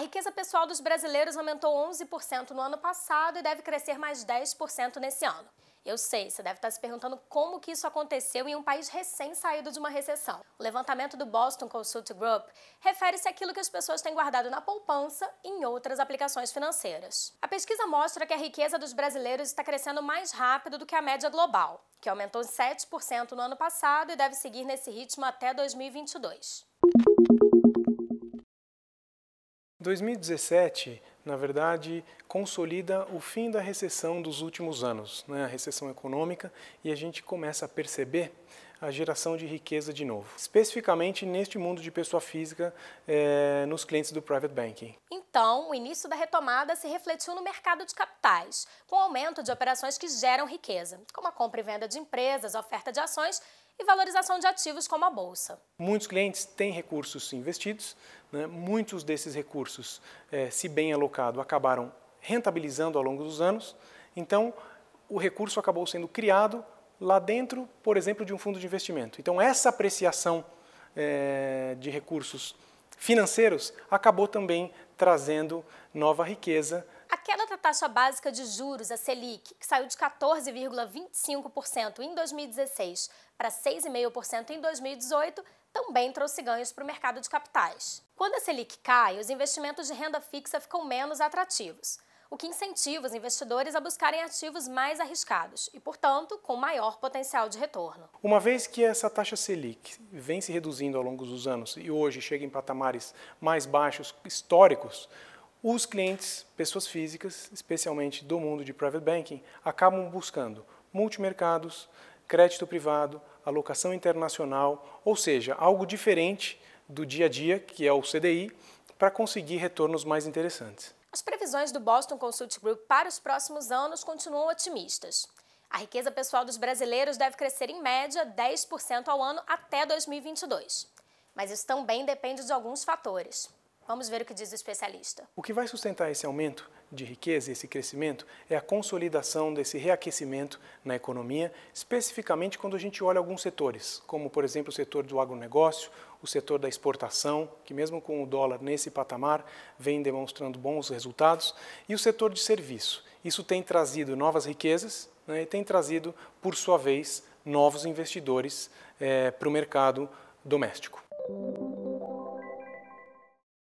riqueza pessoal dos brasileiros aumentou 11% no ano passado e deve crescer mais 10% nesse ano. Eu sei, você deve estar se perguntando como que isso aconteceu em um país recém saído de uma recessão. O levantamento do Boston Consult Group refere-se àquilo que as pessoas têm guardado na poupança e em outras aplicações financeiras. A pesquisa mostra que a riqueza dos brasileiros está crescendo mais rápido do que a média global, que aumentou 7% no ano passado e deve seguir nesse ritmo até 2022. 2017, na verdade, consolida o fim da recessão dos últimos anos, né? a recessão econômica, e a gente começa a perceber a geração de riqueza de novo, especificamente neste mundo de pessoa física, é, nos clientes do private banking. Então, o início da retomada se refletiu no mercado de capitais, com o aumento de operações que geram riqueza, como a compra e venda de empresas, oferta de ações e valorização de ativos como a Bolsa. Muitos clientes têm recursos investidos, né? muitos desses recursos, é, se bem alocado, acabaram rentabilizando ao longo dos anos, então o recurso acabou sendo criado lá dentro, por exemplo, de um fundo de investimento. Então, essa apreciação é, de recursos financeiros acabou também trazendo nova riqueza aquela taxa básica de juros, a Selic, que saiu de 14,25% em 2016 para 6,5% em 2018, também trouxe ganhos para o mercado de capitais. Quando a Selic cai, os investimentos de renda fixa ficam menos atrativos, o que incentiva os investidores a buscarem ativos mais arriscados e, portanto, com maior potencial de retorno. Uma vez que essa taxa Selic vem se reduzindo ao longo dos anos e hoje chega em patamares mais baixos históricos, os clientes, pessoas físicas, especialmente do mundo de private banking, acabam buscando multimercados, crédito privado, alocação internacional, ou seja, algo diferente do dia a dia, que é o CDI, para conseguir retornos mais interessantes. As previsões do Boston Consult Group para os próximos anos continuam otimistas. A riqueza pessoal dos brasileiros deve crescer em média 10% ao ano até 2022. Mas isso também depende de alguns fatores. Vamos ver o que diz o especialista. O que vai sustentar esse aumento de riqueza, esse crescimento, é a consolidação desse reaquecimento na economia, especificamente quando a gente olha alguns setores, como, por exemplo, o setor do agronegócio, o setor da exportação, que mesmo com o dólar nesse patamar, vem demonstrando bons resultados, e o setor de serviço. Isso tem trazido novas riquezas né, e tem trazido, por sua vez, novos investidores é, para o mercado doméstico.